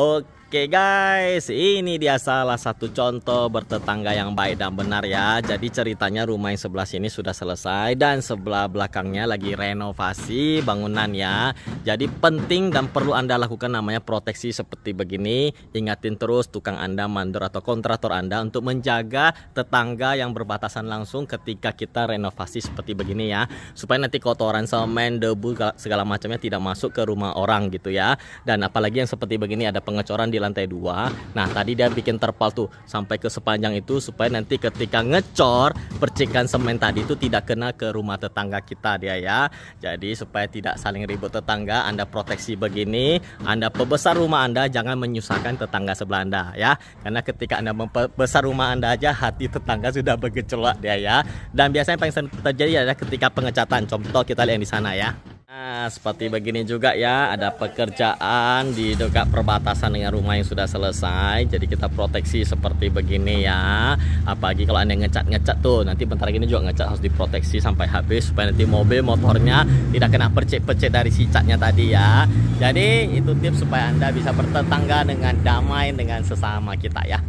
ok ờ, Oke guys, ini dia salah satu contoh bertetangga yang baik dan benar ya. Jadi ceritanya rumah yang sebelah sini sudah selesai dan sebelah belakangnya lagi renovasi bangunan ya. Jadi penting dan perlu Anda lakukan namanya proteksi seperti begini. Ingatin terus tukang Anda, mandor atau kontraktor Anda untuk menjaga tetangga yang berbatasan langsung ketika kita renovasi seperti begini ya. Supaya nanti kotoran semen, debu segala macamnya tidak masuk ke rumah orang gitu ya. Dan apalagi yang seperti begini ada pengecoran di lantai dua. Nah tadi dia bikin terpal tuh sampai ke sepanjang itu supaya nanti ketika ngecor percikan semen tadi itu tidak kena ke rumah tetangga kita dia ya. Jadi supaya tidak saling ribut tetangga, anda proteksi begini, anda pebesar rumah anda jangan menyusahkan tetangga sebelah anda ya. Karena ketika anda membesar rumah anda aja hati tetangga sudah bergejolak dia ya. Dan biasanya paling terjadi adalah ketika pengecatan. Contoh kita lihat yang di sana ya seperti begini juga ya, ada pekerjaan di dekat perbatasan dengan rumah yang sudah selesai. Jadi kita proteksi seperti begini ya. Apalagi kalau Anda ngecat-ngecat tuh, nanti bentar lagi ini juga ngecat harus diproteksi sampai habis supaya nanti mobil motornya tidak kena percik-percik dari si catnya tadi ya. Jadi itu tips supaya Anda bisa bertetangga dengan damai dengan sesama kita ya.